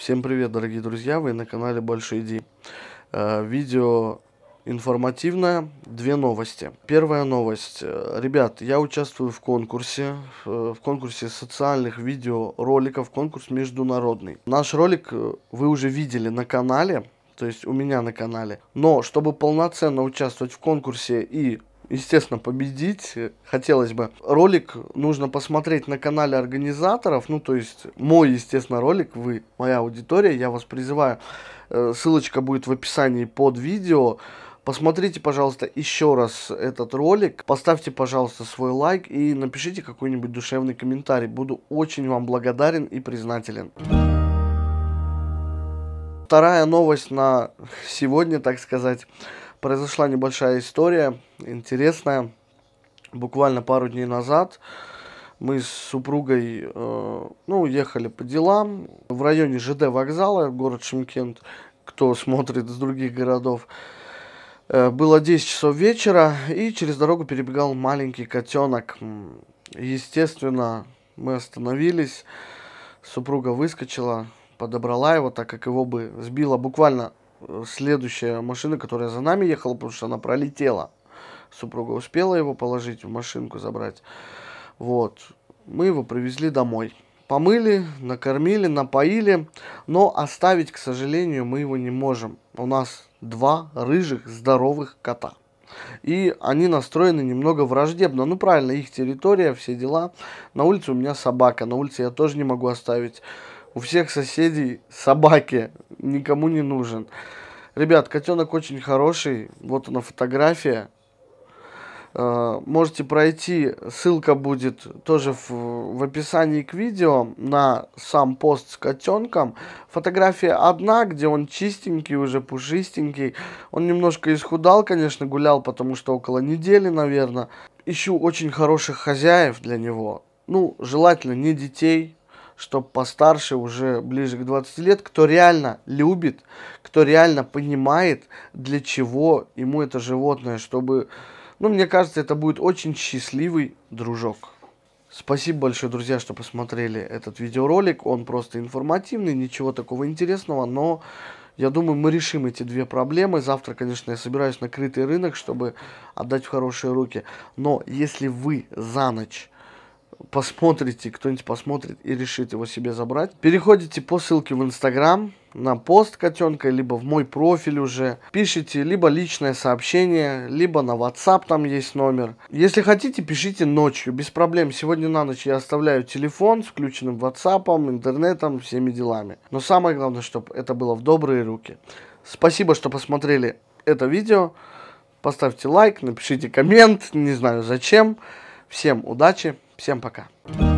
Всем привет, дорогие друзья, вы на канале Большой Иди. Э, видео информативное, две новости. Первая новость. Э, ребят, я участвую в конкурсе, э, в конкурсе социальных видеороликов, конкурс международный. Наш ролик вы уже видели на канале, то есть у меня на канале. Но чтобы полноценно участвовать в конкурсе и естественно, победить. Хотелось бы. Ролик нужно посмотреть на канале организаторов. Ну, то есть, мой, естественно, ролик, вы, моя аудитория, я вас призываю. Э, ссылочка будет в описании под видео. Посмотрите, пожалуйста, еще раз этот ролик, поставьте, пожалуйста, свой лайк и напишите какой-нибудь душевный комментарий. Буду очень вам благодарен и признателен. Вторая новость на сегодня, так сказать произошла небольшая история, интересная. Буквально пару дней назад мы с супругой, э, ну, ехали по делам в районе ЖД вокзала, город Шимкент, кто смотрит из других городов. Э, было 10 часов вечера, и через дорогу перебегал маленький котенок. Естественно, мы остановились, супруга выскочила, подобрала его, так как его бы сбила буквально следующая машина, которая за нами ехала, потому что она пролетела. Супруга успела его положить в машинку, забрать. Вот. Мы его привезли домой. Помыли, накормили, напоили, но оставить, к сожалению, мы его не можем. У нас два рыжих здоровых кота. И они настроены немного враждебно. Ну, правильно, их территория, все дела. На улице у меня собака, на улице я тоже не могу оставить у всех соседей собаки, никому не нужен. Ребят, котенок очень хороший, вот она фотография. Э, можете пройти, ссылка будет тоже в, в описании к видео на сам пост с котенком. Фотография одна, где он чистенький, уже пушистенький. Он немножко исхудал, конечно, гулял, потому что около недели, наверное. Ищу очень хороших хозяев для него. Ну, желательно не детей, чтобы постарше, уже ближе к 20 лет, кто реально любит, кто реально понимает, для чего ему это животное, чтобы... Ну, мне кажется, это будет очень счастливый дружок. Спасибо большое, друзья, что посмотрели этот видеоролик. Он просто информативный, ничего такого интересного, но я думаю, мы решим эти две проблемы. Завтра, конечно, я собираюсь на крытый рынок, чтобы отдать в хорошие руки. Но если вы за ночь посмотрите, кто-нибудь посмотрит и решит его себе забрать, переходите по ссылке в Инстаграм на пост котенка, либо в мой профиль уже. Пишите либо личное сообщение, либо на WhatsApp там есть номер. Если хотите, пишите ночью, без проблем. Сегодня на ночь я оставляю телефон с включенным WhatsApp, интернетом, всеми делами. Но самое главное, чтобы это было в добрые руки. Спасибо, что посмотрели это видео. Поставьте лайк, напишите коммент, не знаю зачем. Всем удачи! Всем пока.